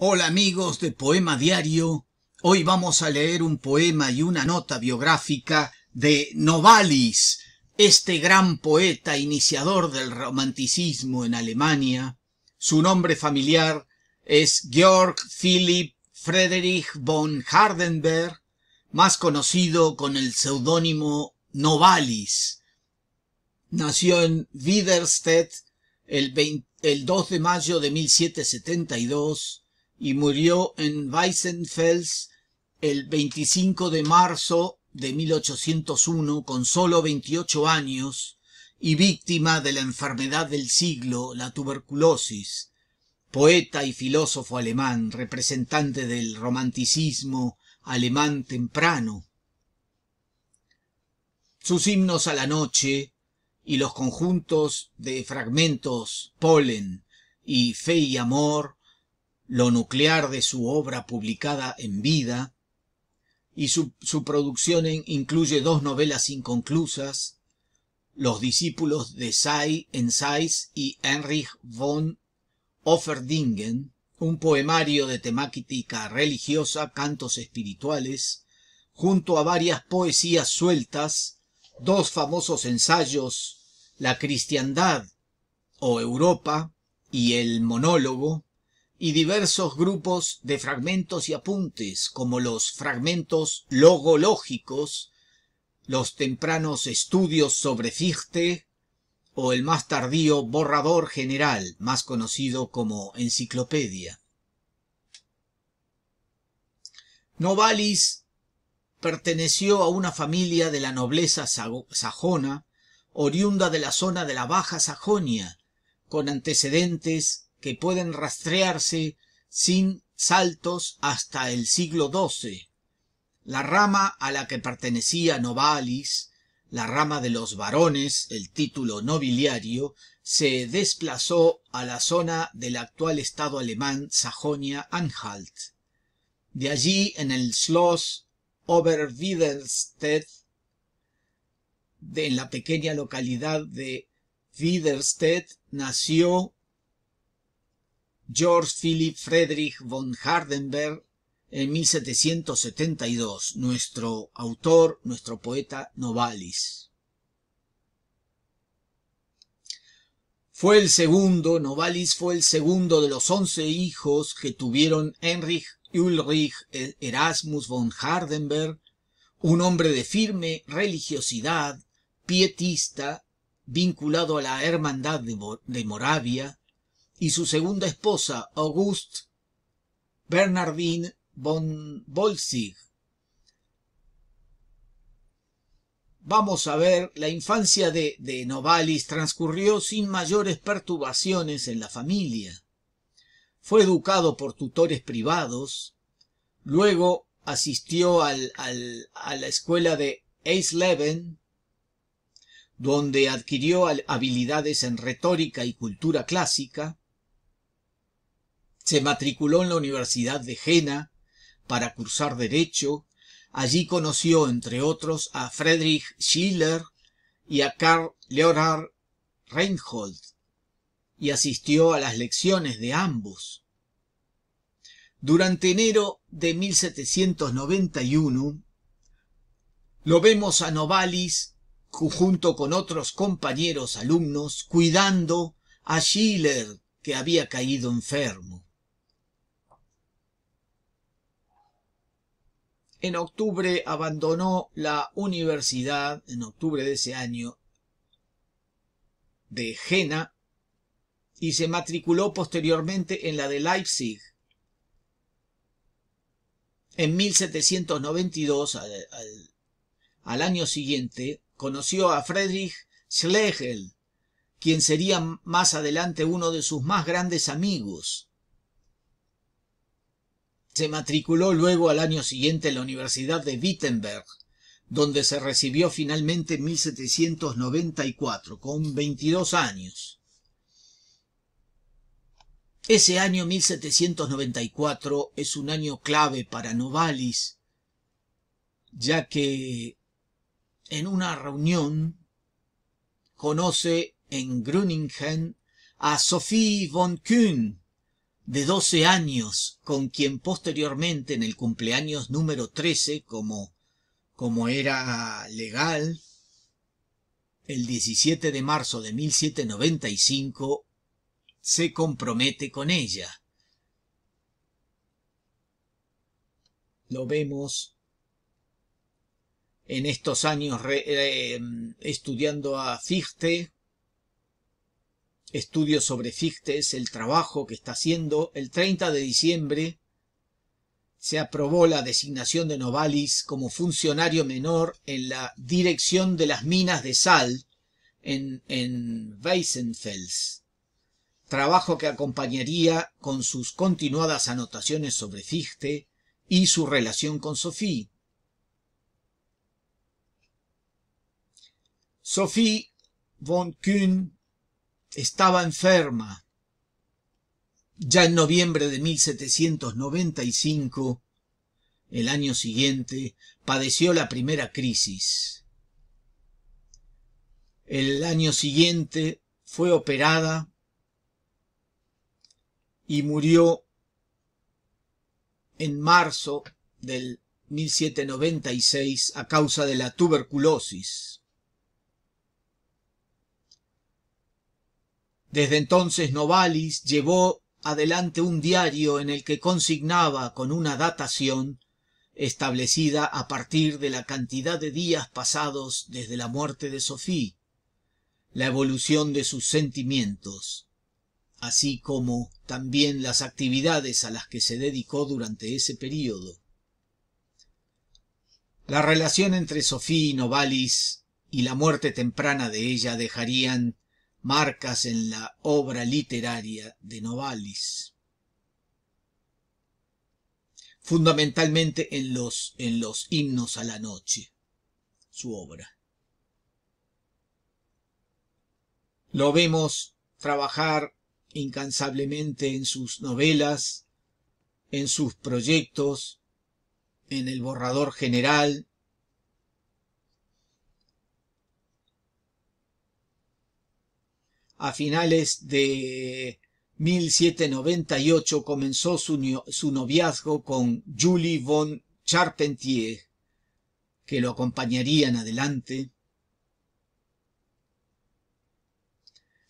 Hola amigos de Poema Diario. Hoy vamos a leer un poema y una nota biográfica de Novalis, este gran poeta iniciador del romanticismo en Alemania. Su nombre familiar es Georg Philipp Friedrich von Hardenberg, más conocido con el seudónimo Novalis. Nació en Widerstedt el, el 2 de mayo de 1772 y murió en Weissenfels el 25 de marzo de 1801 con sólo 28 años y víctima de la enfermedad del siglo, la tuberculosis. Poeta y filósofo alemán, representante del romanticismo alemán temprano. Sus himnos a la noche y los conjuntos de fragmentos Polen y Fe y Amor lo nuclear de su obra publicada en vida, y su, producción incluye dos novelas inconclusas, Los discípulos de Say en Sais y Heinrich von Offerdingen, un poemario de temática religiosa, cantos espirituales, junto a varias poesías sueltas, dos famosos ensayos, La cristiandad o Europa y El monólogo, y diversos grupos de fragmentos y apuntes, como los fragmentos logológicos, los tempranos estudios sobre Fichte o el más tardío borrador general, más conocido como enciclopedia. Novalis perteneció a una familia de la nobleza sajona, oriunda de la zona de la Baja Sajonia, con antecedentes que pueden rastrearse sin saltos hasta el siglo XII. La rama a la que pertenecía Novalis, la rama de los varones, el título nobiliario, se desplazó a la zona del actual estado alemán Sajonia-Anhalt. De allí, en el Schloss Oberwiderstedt, en la pequeña localidad de Widerstedt, nació George Philip Friedrich von Hardenberg en 1772, nuestro autor, nuestro poeta Novalis. Fue el segundo, Novalis fue el segundo de los once hijos que tuvieron Heinrich Ulrich Erasmus von Hardenberg, un hombre de firme religiosidad, pietista, vinculado a la hermandad de Moravia, y su segunda esposa, Auguste Bernardine von Bolzig. Vamos a ver, la infancia de, de Novalis transcurrió sin mayores perturbaciones en la familia. Fue educado por tutores privados, luego asistió a la escuela de Eisleben, donde adquirió habilidades en retórica y cultura clásica, se matriculó en la Universidad de Jena para cursar Derecho. Allí conoció, entre otros, a Friedrich Schiller y a Karl Leonhard Reinhold, y asistió a las lecciones de ambos. Durante enero de 1791, lo vemos a Novalis junto con otros compañeros alumnos cuidando a Schiller que había caído enfermo. En octubre abandonó la universidad, en octubre de ese año, de Jena, y se matriculó posteriormente en la de Leipzig. En 1792, al, al año siguiente, conoció a Friedrich Schlegel, quien sería más adelante uno de sus más grandes amigos. Se matriculó luego al año siguiente en la Universidad de Wittenberg, donde se recibió finalmente en 1794, con 22 años. Ese año 1794 es un año clave para Novalis, ya que en una reunión conoce en Grüningen a Sophie von Kühn, de 12 años, con quien posteriormente en el cumpleaños número 13, como, como era legal, el 17 de marzo de 1795, se compromete con ella. Lo vemos en estos años eh, estudiando a Fichte, estudios sobre Fichte es el trabajo que está haciendo. El 30 de diciembre se aprobó la designación de Novalis como funcionario menor en la dirección de las minas de sal en, Weissenfels, trabajo que acompañaría con sus continuadas anotaciones sobre Fichte y su relación con Sophie. Sophie von Kühn estaba enferma. Ya en noviembre de 1795, el año siguiente, padeció la primera crisis. El año siguiente fue operada y murió en marzo del 1796 a causa de la tuberculosis. Desde entonces Novalis llevó adelante un diario en el que consignaba con una datación establecida a partir de la cantidad de días pasados desde la muerte de Sophie, la evolución de sus sentimientos, así como también las actividades a las que se dedicó durante ese periodo. La relación entre Sophie y Novalis y la muerte temprana de ella dejarían marcas en la obra literaria de Novalis. Fundamentalmente en los, en los himnos a la noche, su obra. Lo vemos trabajar incansablemente en sus novelas, en sus proyectos, en el borrador general, A finales de 1798 comenzó su, noviazgo con Julie von Charpentier, que lo acompañarían adelante.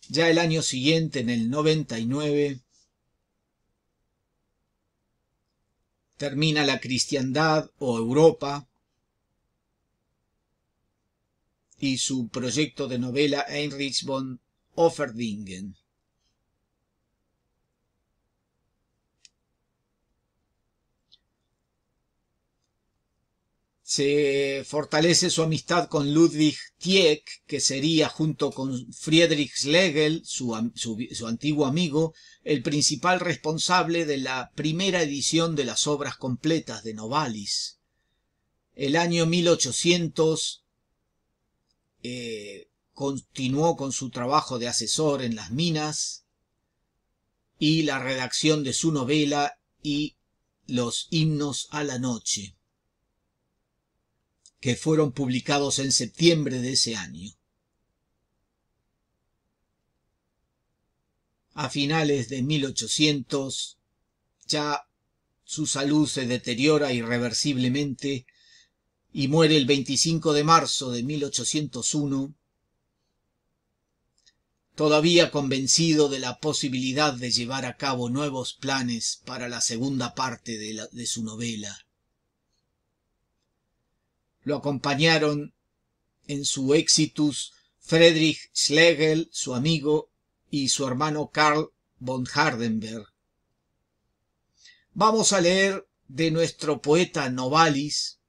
Ya el año siguiente, en el 99, termina la cristiandad o Europa y su proyecto de novela Heinrich von Offerdingen. se fortalece su amistad con Ludwig Tieck, que sería junto con Friedrich Schlegel, su, antiguo amigo, el principal responsable de la primera edición de las obras completas de Novalis. El año 1800 eh, continuó con su trabajo de asesor en las minas y la redacción de su novela y los himnos a la noche, que fueron publicados en septiembre de ese año. A finales de 1800, ya su salud se deteriora irreversiblemente y muere el 25 de marzo de 1801 todavía convencido de la posibilidad de llevar a cabo nuevos planes para la segunda parte de, su novela. Lo acompañaron en su éxitus Friedrich Schlegel, su amigo, y su hermano Karl von Hardenberg. Vamos a leer de nuestro poeta Novalis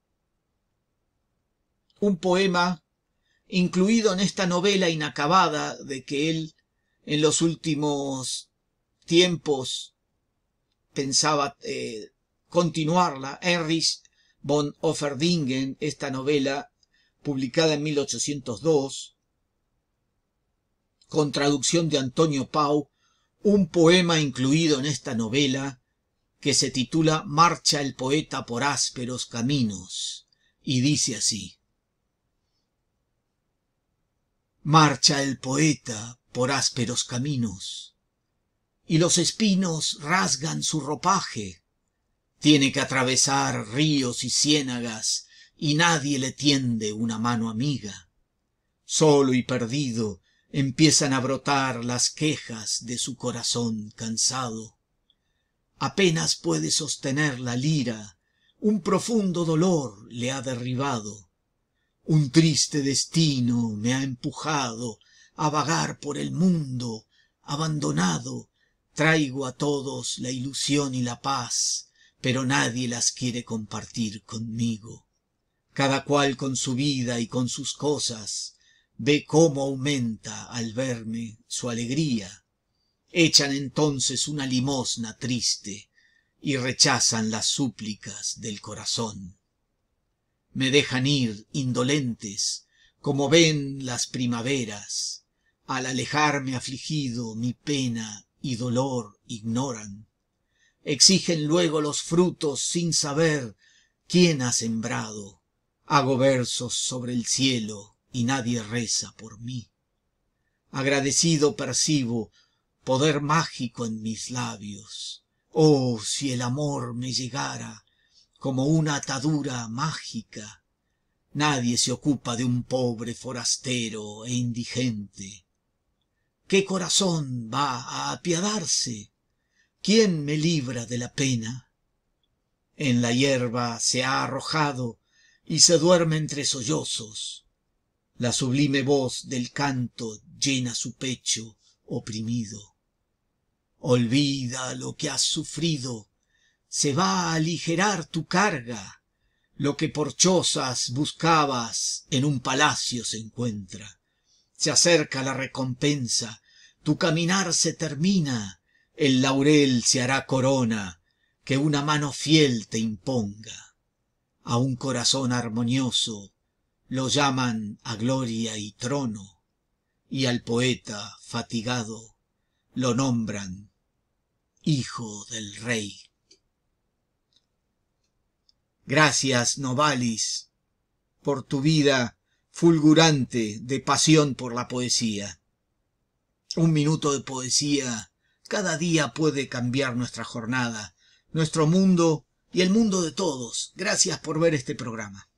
un poema incluido en esta novela inacabada de que él en los últimos tiempos pensaba eh, continuarla, Erich von Offerdingen, esta novela publicada en 1802, con traducción de Antonio Pau, un poema incluido en esta novela que se titula Marcha el poeta por ásperos caminos, y dice así. marcha el poeta por ásperos caminos y los espinos rasgan su ropaje tiene que atravesar ríos y ciénagas y nadie le tiende una mano amiga solo y perdido empiezan a brotar las quejas de su corazón cansado apenas puede sostener la lira un profundo dolor le ha derribado un triste destino me ha empujado a vagar por el mundo abandonado traigo a todos la ilusión y la paz pero nadie las quiere compartir conmigo cada cual con su vida y con sus cosas ve cómo aumenta al verme su alegría echan entonces una limosna triste y rechazan las súplicas del corazón me dejan ir indolentes, como ven las primaveras, al alejarme afligido mi pena y dolor ignoran. Exigen luego los frutos sin saber quién ha sembrado. Hago versos sobre el cielo y nadie reza por mí. Agradecido percibo poder mágico en mis labios. Oh, si el amor me llegara, como una atadura mágica. Nadie se ocupa de un pobre forastero e indigente. ¿Qué corazón va a apiadarse? ¿Quién me libra de la pena? En la hierba se ha arrojado y se duerme entre sollozos. La sublime voz del canto llena su pecho oprimido. Olvida lo que has sufrido se va a aligerar tu carga. Lo que por chozas buscabas en un palacio se encuentra. Se acerca la recompensa, tu caminar se termina, el laurel se hará corona, que una mano fiel te imponga. A un corazón armonioso lo llaman a gloria y trono, y al poeta fatigado lo nombran hijo del rey. Gracias, Novalis, por tu vida fulgurante de pasión por la poesía. Un minuto de poesía cada día puede cambiar nuestra jornada, nuestro mundo y el mundo de todos. Gracias por ver este programa.